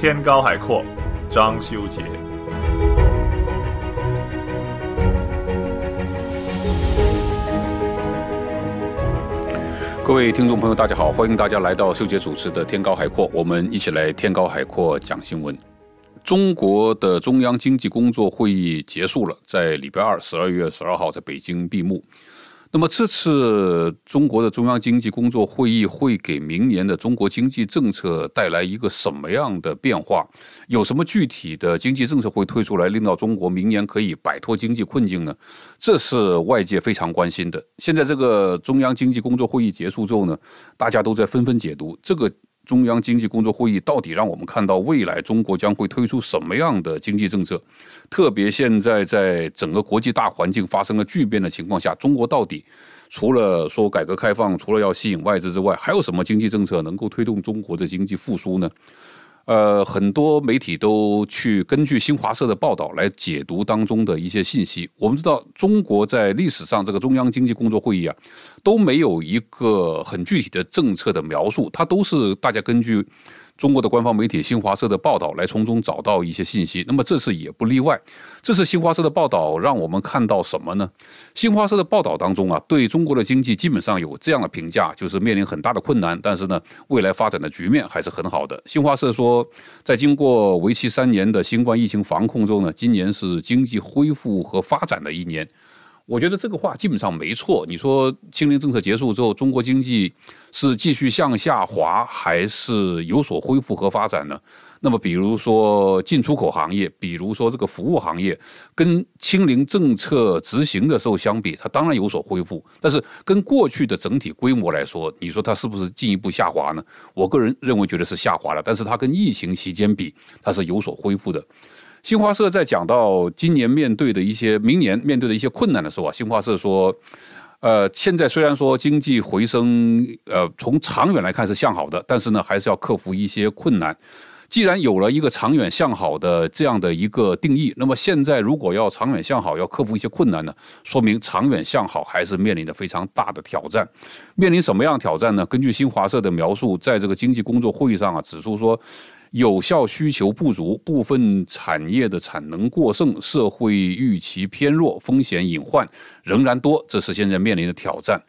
天高海阔，张修杰。各位听众朋友，大家好，欢迎大家来到秀杰主持的《天高海阔》，我们一起来《天高海阔》讲新闻。中国的中央经济工作会议结束了，在礼拜二，十二月十二号，在北京闭幕。那么这次中国的中央经济工作会议会给明年的中国经济政策带来一个什么样的变化？有什么具体的经济政策会推出来，令到中国明年可以摆脱经济困境呢？这是外界非常关心的。现在这个中央经济工作会议结束之后呢，大家都在纷纷解读这个。中央经济工作会议到底让我们看到未来中国将会推出什么样的经济政策？特别现在在整个国际大环境发生了巨变的情况下，中国到底除了说改革开放，除了要吸引外资之外，还有什么经济政策能够推动中国的经济复苏呢？呃，很多媒体都去根据新华社的报道来解读当中的一些信息。我们知道，中国在历史上这个中央经济工作会议啊，都没有一个很具体的政策的描述，它都是大家根据。中国的官方媒体新华社的报道，来从中找到一些信息。那么这次也不例外，这次新华社的报道让我们看到什么呢？新华社的报道当中啊，对中国的经济基本上有这样的评价，就是面临很大的困难，但是呢，未来发展的局面还是很好的。新华社说，在经过为期三年的新冠疫情防控之后呢，今年是经济恢复和发展的一年。我觉得这个话基本上没错。你说清零政策结束之后，中国经济是继续向下滑，还是有所恢复和发展呢？那么，比如说进出口行业，比如说这个服务行业，跟清零政策执行的时候相比，它当然有所恢复，但是跟过去的整体规模来说，你说它是不是进一步下滑呢？我个人认为觉得是下滑了，但是它跟疫情期间比，它是有所恢复的。新华社在讲到今年面对的一些、明年面对的一些困难的时候啊，新华社说，呃，现在虽然说经济回升，呃，从长远来看是向好的，但是呢，还是要克服一些困难。既然有了一个长远向好的这样的一个定义，那么现在如果要长远向好，要克服一些困难呢，说明长远向好还是面临着非常大的挑战。面临什么样挑战呢？根据新华社的描述，在这个经济工作会议上啊，指出说。有效需求不足，部分产业的产能过剩，社会预期偏弱，风险隐患仍然多，这是现在面临的挑战。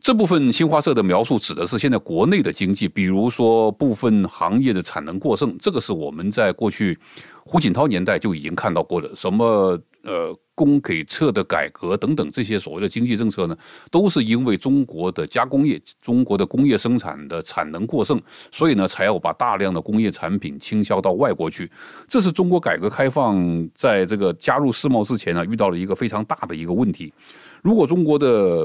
这部分新华社的描述指的是现在国内的经济，比如说部分行业的产能过剩，这个是我们在过去胡锦涛年代就已经看到过的。什么呃供给侧的改革等等这些所谓的经济政策呢，都是因为中国的加工业、中国的工业生产的产能过剩，所以呢才要把大量的工业产品倾销到外国去。这是中国改革开放在这个加入世贸之前呢遇到了一个非常大的一个问题。如果中国的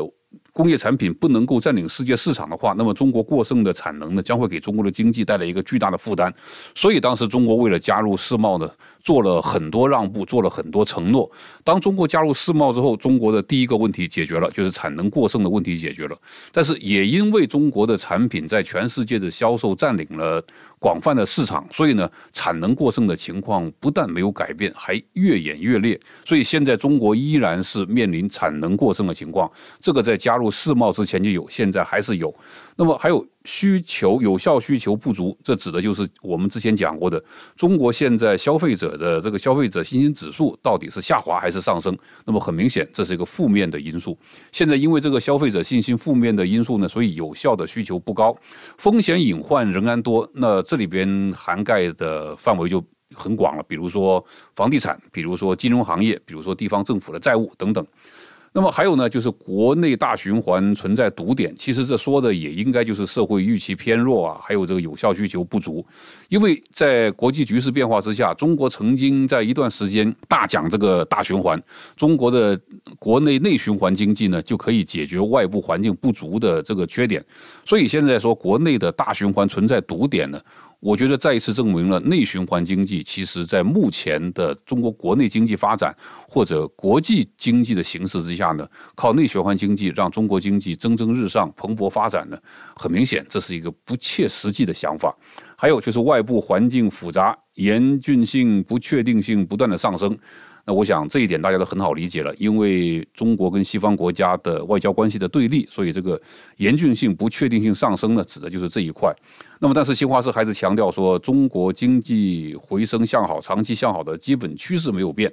工业产品不能够占领世界市场的话，那么中国过剩的产能呢，将会给中国的经济带来一个巨大的负担。所以当时中国为了加入世贸呢，做了很多让步，做了很多承诺。当中国加入世贸之后，中国的第一个问题解决了，就是产能过剩的问题解决了。但是也因为中国的产品在全世界的销售占领了广泛的市场，所以呢，产能过剩的情况不但没有改变，还越演越烈。所以现在中国依然是面临产能过剩的情况，这个在加入入世贸之前就有，现在还是有。那么还有需求有效需求不足，这指的就是我们之前讲过的，中国现在消费者的这个消费者信心指数到底是下滑还是上升？那么很明显，这是一个负面的因素。现在因为这个消费者信心负面的因素呢，所以有效的需求不高，风险隐患仍然多。那这里边涵盖的范围就很广了，比如说房地产，比如说金融行业，比如说地方政府的债务等等。那么还有呢，就是国内大循环存在堵点。其实这说的也应该就是社会预期偏弱啊，还有这个有效需求不足。因为在国际局势变化之下，中国曾经在一段时间大讲这个大循环，中国的国内内循环经济呢就可以解决外部环境不足的这个缺点。所以现在说国内的大循环存在堵点呢。我觉得再一次证明了内循环经济，其实在目前的中国国内经济发展或者国际经济的形势之下呢，靠内循环经济让中国经济蒸蒸日上、蓬勃发展呢，很明显这是一个不切实际的想法。还有就是外部环境复杂、严峻性、不确定性不断的上升。那我想这一点大家都很好理解了，因为中国跟西方国家的外交关系的对立，所以这个严峻性、不确定性上升呢，指的就是这一块。那么，但是新华社还是强调说，中国经济回升向好、长期向好的基本趋势没有变。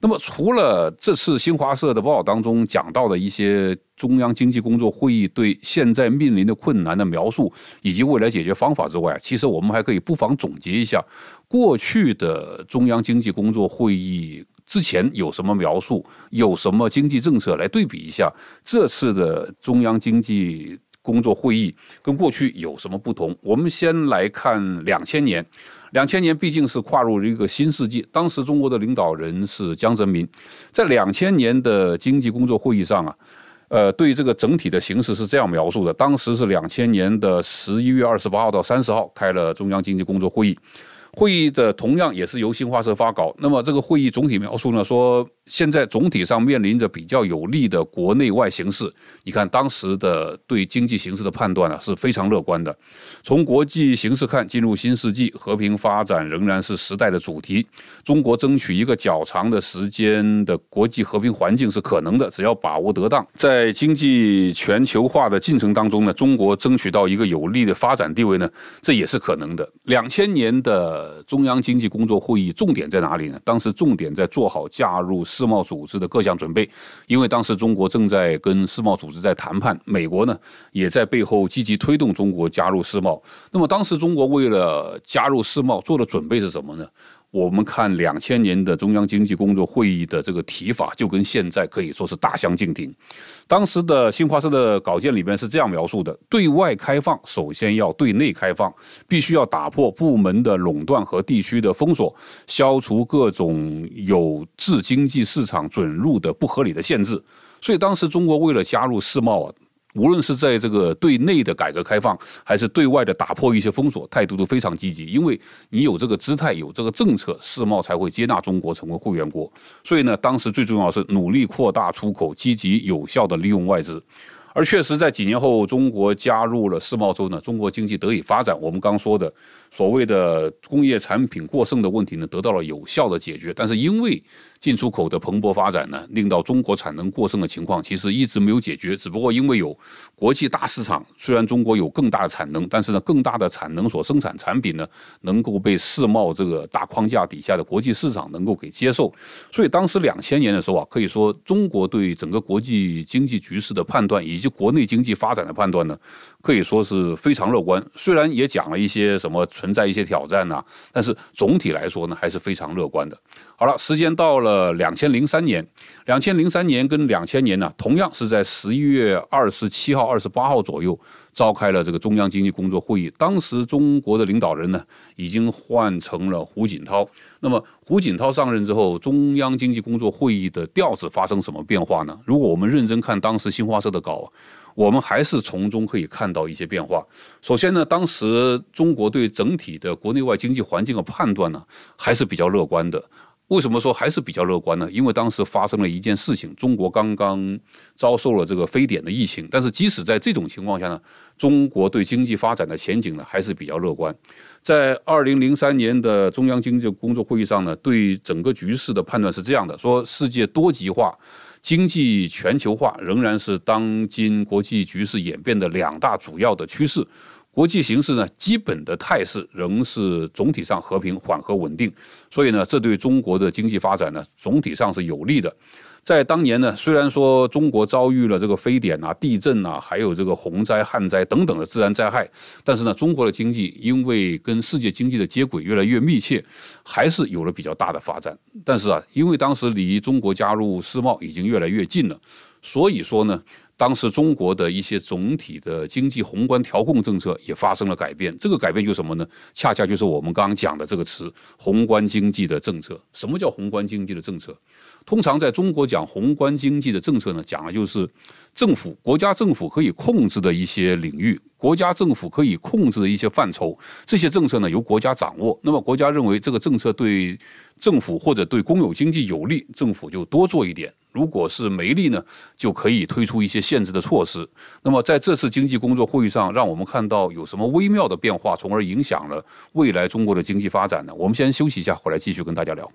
那么，除了这次新华社的报道当中讲到的一些中央经济工作会议对现在面临的困难的描述以及未来解决方法之外，其实我们还可以不妨总结一下过去的中央经济工作会议。之前有什么描述？有什么经济政策来对比一下这次的中央经济工作会议跟过去有什么不同？我们先来看两千年。两千年毕竟是跨入了一个新世纪，当时中国的领导人是江泽民。在两千年的经济工作会议上啊，呃，对这个整体的形势是这样描述的：当时是两千年的十一月二十八号到三十号开了中央经济工作会议。会议的同样也是由新华社发稿。那么这个会议总体描述呢，说现在总体上面临着比较有利的国内外形势。你看当时的对经济形势的判断呢是非常乐观的。从国际形势看，进入新世纪，和平发展仍然是时代的主题。中国争取一个较长的时间的国际和平环境是可能的，只要把握得当，在经济全球化的进程当中呢，中国争取到一个有利的发展地位呢，这也是可能的。两千年的。呃，中央经济工作会议重点在哪里呢？当时重点在做好加入世贸组织的各项准备，因为当时中国正在跟世贸组织在谈判，美国呢也在背后积极推动中国加入世贸。那么当时中国为了加入世贸做的准备是什么呢？我们看两千年的中央经济工作会议的这个提法，就跟现在可以说是大相径庭。当时的新华社的稿件里边是这样描述的：对外开放首先要对内开放，必须要打破部门的垄断和地区的封锁，消除各种有制经济市场准入的不合理的限制。所以当时中国为了加入世贸啊。无论是在这个对内的改革开放，还是对外的打破一些封锁，态度都非常积极。因为你有这个姿态，有这个政策，世贸才会接纳中国成为会员国。所以呢，当时最重要是努力扩大出口，积极有效的利用外资。而确实，在几年后，中国加入了世贸之后呢，中国经济得以发展。我们刚说的。所谓的工业产品过剩的问题呢，得到了有效的解决。但是因为进出口的蓬勃发展呢，令到中国产能过剩的情况其实一直没有解决。只不过因为有国际大市场，虽然中国有更大的产能，但是呢，更大的产能所生产产品呢，能够被世贸这个大框架底下的国际市场能够给接受。所以当时两千年的时候啊，可以说中国对整个国际经济局势的判断以及国内经济发展的判断呢，可以说是非常乐观。虽然也讲了一些什么。存在一些挑战呢，但是总体来说呢，还是非常乐观的。好了，时间到了两千零三年，两千零三年跟两千年呢，同样是在十一月二十七号、二十八号左右召开了这个中央经济工作会议。当时中国的领导人呢，已经换成了胡锦涛。那么胡锦涛上任之后，中央经济工作会议的调子发生什么变化呢？如果我们认真看当时新华社的稿。我们还是从中可以看到一些变化。首先呢，当时中国对整体的国内外经济环境的判断呢，还是比较乐观的。为什么说还是比较乐观呢？因为当时发生了一件事情，中国刚刚遭受了这个非典的疫情。但是即使在这种情况下呢，中国对经济发展的前景呢，还是比较乐观。在二零零三年的中央经济工作会议上呢，对整个局势的判断是这样的：说世界多极化。经济全球化仍然是当今国际局势演变的两大主要的趋势。国际形势呢，基本的态势仍是总体上和平、缓和、稳定，所以呢，这对中国的经济发展呢，总体上是有利的。在当年呢，虽然说中国遭遇了这个非典啊、地震啊，还有这个洪灾、旱灾等等的自然灾害，但是呢，中国的经济因为跟世界经济的接轨越来越密切，还是有了比较大的发展。但是啊，因为当时离中国加入世贸已经越来越近了，所以说呢。当时中国的一些总体的经济宏观调控政策也发生了改变，这个改变就是什么呢？恰恰就是我们刚刚讲的这个词——宏观经济的政策。什么叫宏观经济的政策？通常在中国讲宏观经济的政策呢，讲的就是。政府、国家政府可以控制的一些领域，国家政府可以控制的一些范畴，这些政策呢由国家掌握。那么国家认为这个政策对政府或者对公有经济有利，政府就多做一点；如果是没利呢，就可以推出一些限制的措施。那么在这次经济工作会议上，让我们看到有什么微妙的变化，从而影响了未来中国的经济发展呢？我们先休息一下，回来继续跟大家聊。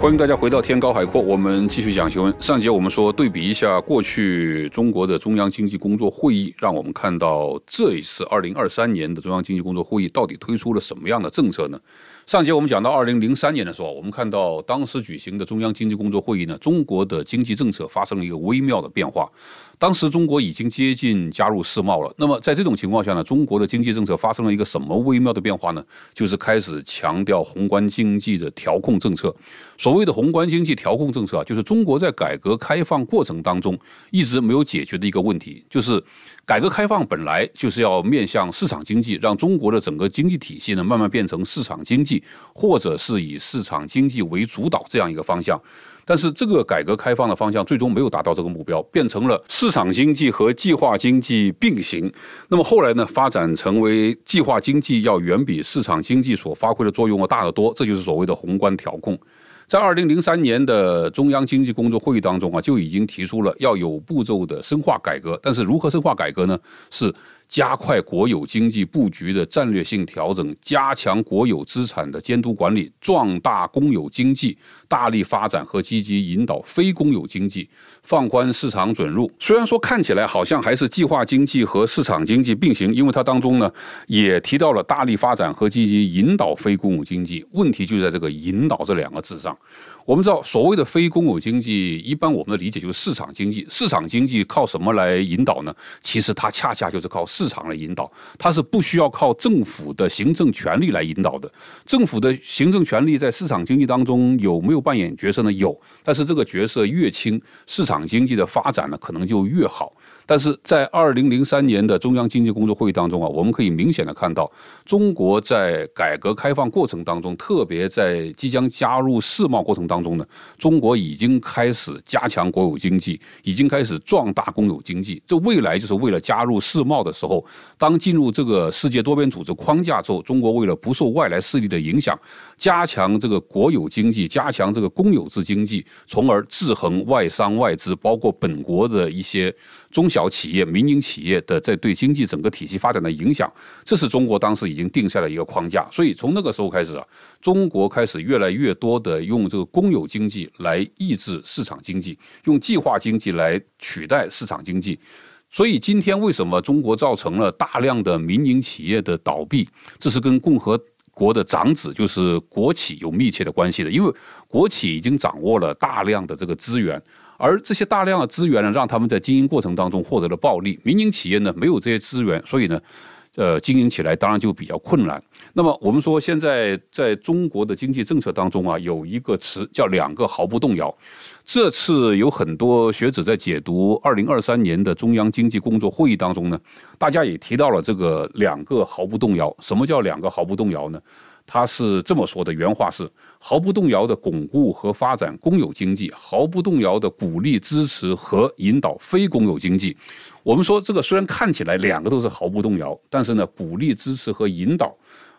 欢迎大家回到天高海阔，我们继续讲新闻。上节我们说，对比一下过去中国的中央经济工作会议，让我们看到这一次二零二三年的中央经济工作会议到底推出了什么样的政策呢？上节我们讲到，二零零三年的时候，我们看到当时举行的中央经济工作会议呢，中国的经济政策发生了一个微妙的变化。当时中国已经接近加入世贸了。那么在这种情况下呢，中国的经济政策发生了一个什么微妙的变化呢？就是开始强调宏观经济的调控政策。所谓的宏观经济调控政策啊，就是中国在改革开放过程当中一直没有解决的一个问题，就是改革开放本来就是要面向市场经济，让中国的整个经济体系呢慢慢变成市场经济。或者是以市场经济为主导这样一个方向，但是这个改革开放的方向最终没有达到这个目标，变成了市场经济和计划经济并行。那么后来呢，发展成为计划经济要远比市场经济所发挥的作用要大得多，这就是所谓的宏观调控。在二零零三年的中央经济工作会议当中啊，就已经提出了要有步骤的深化改革，但是如何深化改革呢？是加快国有经济布局的战略性调整，加强国有资产的监督管理，壮大公有经济，大力发展和积极引导非公有经济，放宽市场准入。虽然说看起来好像还是计划经济和市场经济并行，因为它当中呢也提到了大力发展和积极引导非公有经济。问题就在这个“引导”这两个字上。我们知道，所谓的非公有经济，一般我们的理解就是市场经济。市场经济靠什么来引导呢？其实它恰恰就是靠。市场来引导，它是不需要靠政府的行政权力来引导的。政府的行政权力在市场经济当中有没有扮演角色呢？有，但是这个角色越轻，市场经济的发展呢可能就越好。但是在二零零三年的中央经济工作会议当中啊，我们可以明显的看到，中国在改革开放过程当中，特别在即将加入世贸过程当中呢，中国已经开始加强国有经济，已经开始壮大公有经济。这未来就是为了加入世贸的时候，当进入这个世界多边组织框架之后，中国为了不受外来势力的影响，加强这个国有经济，加强这个公有制经济，从而制衡外商外资，包括本国的一些。中小企业、民营企业的在对经济整个体系发展的影响，这是中国当时已经定下了一个框架。所以从那个时候开始啊，中国开始越来越多的用这个公有经济来抑制市场经济，用计划经济来取代市场经济。所以今天为什么中国造成了大量的民营企业的倒闭，这是跟共和国的长子，就是国企有密切的关系的，因为国企已经掌握了大量的这个资源。而这些大量的资源呢，让他们在经营过程当中获得了暴利。民营企业呢，没有这些资源，所以呢，呃，经营起来当然就比较困难。那么我们说，现在在中国的经济政策当中啊，有一个词叫“两个毫不动摇”。这次有很多学者在解读二零二三年的中央经济工作会议当中呢，大家也提到了这个“两个毫不动摇”。什么叫“两个毫不动摇”呢？他是这么说的，原话是：毫不动摇地巩固和发展公有经济，毫不动摇地鼓励、支持和引导非公有经济。我们说这个虽然看起来两个都是毫不动摇，但是呢，鼓励、支持和引导，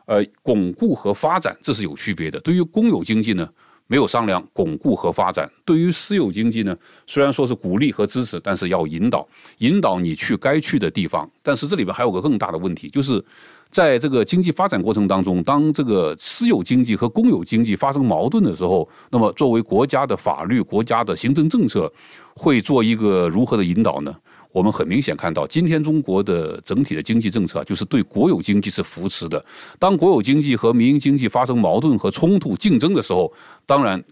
呃，巩固和发展，这是有区别的。对于公有经济呢，没有商量，巩固和发展；对于私有经济呢，虽然说是鼓励和支持，但是要引导，引导你去该去的地方。但是这里边还有个更大的问题，就是。在这个经济发展过程当中，当这个私有经济和公有经济发生矛盾的时候，那么作为国家的法律、国家的行政政策，会做一个如何的引导呢？我们很明显看到，今天中国的整体的经济政策就是对国有经济是扶持的。当国有经济和民营经济发生矛盾和冲突、竞争的时候，当然。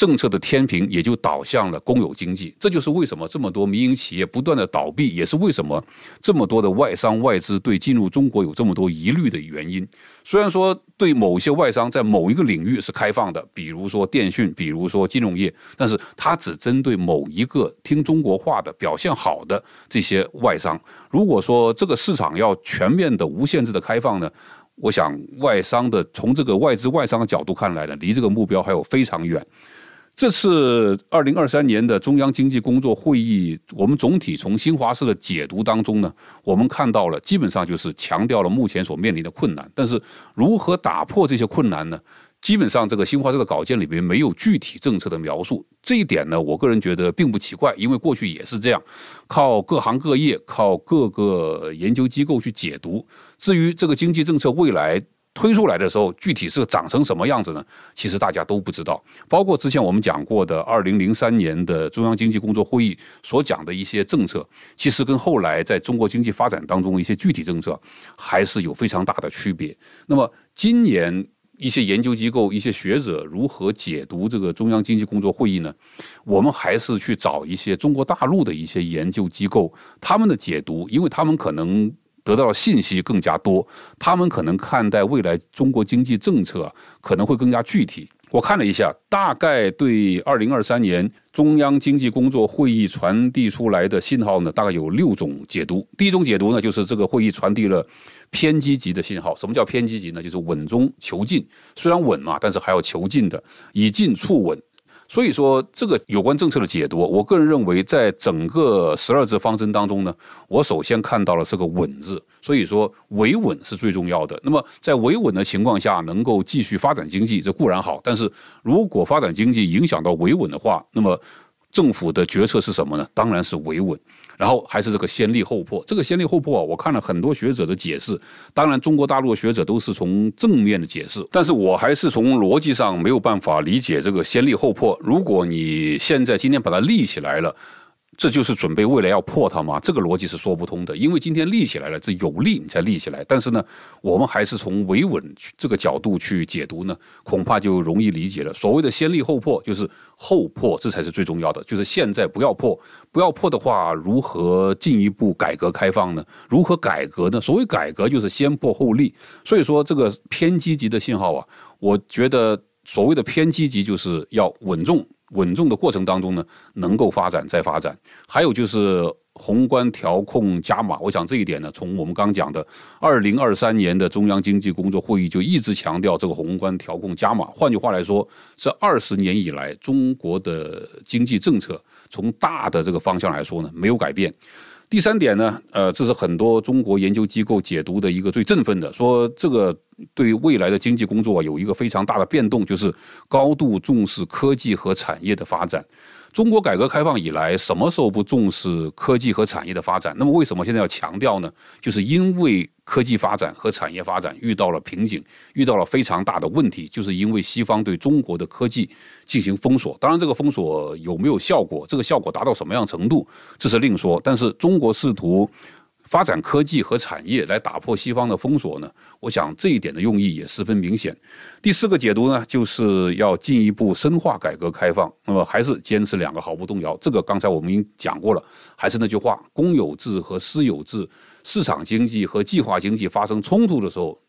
政策的天平也就倒向了公有经济，这就是为什么这么多民营企业不断的倒闭，也是为什么这么多的外商外资对进入中国有这么多疑虑的原因。虽然说对某些外商在某一个领域是开放的，比如说电讯，比如说金融业，但是它只针对某一个听中国话的、表现好的这些外商。如果说这个市场要全面的、无限制的开放呢，我想外商的从这个外资外商的角度看来呢，离这个目标还有非常远。这次二零二三年的中央经济工作会议，我们总体从新华社的解读当中呢，我们看到了基本上就是强调了目前所面临的困难，但是如何打破这些困难呢？基本上这个新华社的稿件里面没有具体政策的描述，这一点呢，我个人觉得并不奇怪，因为过去也是这样，靠各行各业、靠各个研究机构去解读。至于这个经济政策未来，推出来的时候，具体是长成什么样子呢？其实大家都不知道。包括之前我们讲过的2003年的中央经济工作会议所讲的一些政策，其实跟后来在中国经济发展当中一些具体政策还是有非常大的区别。那么今年一些研究机构、一些学者如何解读这个中央经济工作会议呢？我们还是去找一些中国大陆的一些研究机构，他们的解读，因为他们可能。得到的信息更加多，他们可能看待未来中国经济政策可能会更加具体。我看了一下，大概对二零二三年中央经济工作会议传递出来的信号呢，大概有六种解读。第一种解读呢，就是这个会议传递了偏积极的信号。什么叫偏积极呢？就是稳中求进，虽然稳嘛，但是还要求进的，以进促稳。所以说，这个有关政策的解读，我个人认为，在整个“十二字”方针当中呢，我首先看到了是个“稳”字。所以说，维稳是最重要的。那么，在维稳的情况下，能够继续发展经济，这固然好。但是如果发展经济影响到维稳的话，那么政府的决策是什么呢？当然是维稳。然后还是这个先立后破，这个先立后破啊，我看了很多学者的解释，当然中国大陆学者都是从正面的解释，但是我还是从逻辑上没有办法理解这个先立后破。如果你现在今天把它立起来了。这就是准备未来要破它吗？这个逻辑是说不通的，因为今天立起来了，这有利你才立起来。但是呢，我们还是从维稳这个角度去解读呢，恐怕就容易理解了。所谓的先立后破，就是后破，这才是最重要的。就是现在不要破，不要破的话，如何进一步改革开放呢？如何改革呢？所谓改革就是先破后立。所以说这个偏积极的信号啊，我觉得所谓的偏积极就是要稳重。稳重的过程当中呢，能够发展再发展，还有就是宏观调控加码。我想这一点呢，从我们刚讲的二零二三年的中央经济工作会议就一直强调这个宏观调控加码。换句话来说，这二十年以来，中国的经济政策从大的这个方向来说呢，没有改变。第三点呢，呃，这是很多中国研究机构解读的一个最振奋的，说这个对未来的经济工作有一个非常大的变动，就是高度重视科技和产业的发展。中国改革开放以来，什么时候不重视科技和产业的发展？那么为什么现在要强调呢？就是因为科技发展和产业发展遇到了瓶颈，遇到了非常大的问题，就是因为西方对中国的科技进行封锁。当然，这个封锁有没有效果，这个效果达到什么样程度，这是另说。但是，中国试图。发展科技和产业来打破西方的封锁呢？我想这一点的用意也十分明显。第四个解读呢，就是要进一步深化改革开放。那么还是坚持两个毫不动摇，这个刚才我们已经讲过了。还是那句话，公有制和私有制、市场经济和计划经济发生冲突的时候，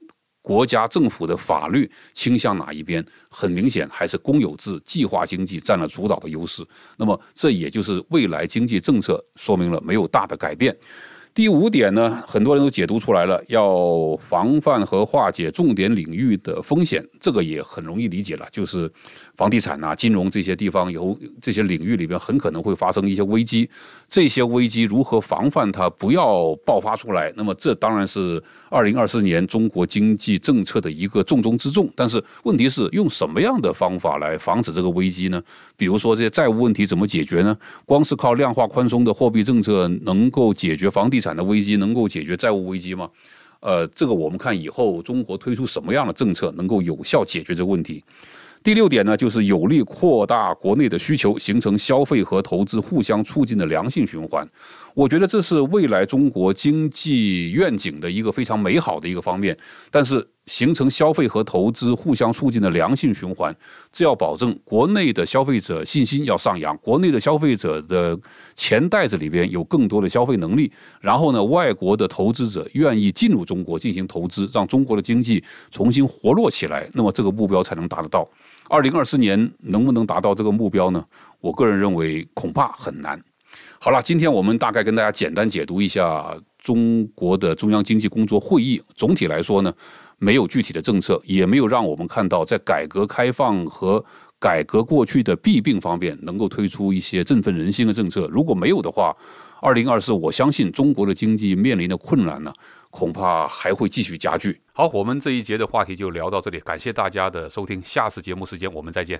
国家政府的法律倾向哪一边？很明显，还是公有制、计划经济占了主导的优势。那么这也就是未来经济政策说明了没有大的改变。第五点呢，很多人都解读出来了，要防范和化解重点领域的风险，这个也很容易理解了，就是房地产啊、金融这些地方有这些领域里边很可能会发生一些危机，这些危机如何防范它不要爆发出来？那么这当然是二零二四年中国经济政策的一个重中之重。但是问题是用什么样的方法来防止这个危机呢？比如说这些债务问题怎么解决呢？光是靠量化宽松的货币政策能够解决房地？产的危机能够解决债务危机吗？呃，这个我们看以后中国推出什么样的政策能够有效解决这个问题。第六点呢，就是有力扩大国内的需求，形成消费和投资互相促进的良性循环。我觉得这是未来中国经济愿景的一个非常美好的一个方面。但是。形成消费和投资互相促进的良性循环，这要保证国内的消费者信心要上扬，国内的消费者的钱袋子里边有更多的消费能力，然后呢，外国的投资者愿意进入中国进行投资，让中国的经济重新活络起来，那么这个目标才能达得到。二零二四年能不能达到这个目标呢？我个人认为恐怕很难。好了，今天我们大概跟大家简单解读一下中国的中央经济工作会议，总体来说呢。没有具体的政策，也没有让我们看到在改革开放和改革过去的弊病方面能够推出一些振奋人心的政策。如果没有的话，二零二四，我相信中国的经济面临的困难呢，恐怕还会继续加剧。好，我们这一节的话题就聊到这里，感谢大家的收听，下次节目时间我们再见。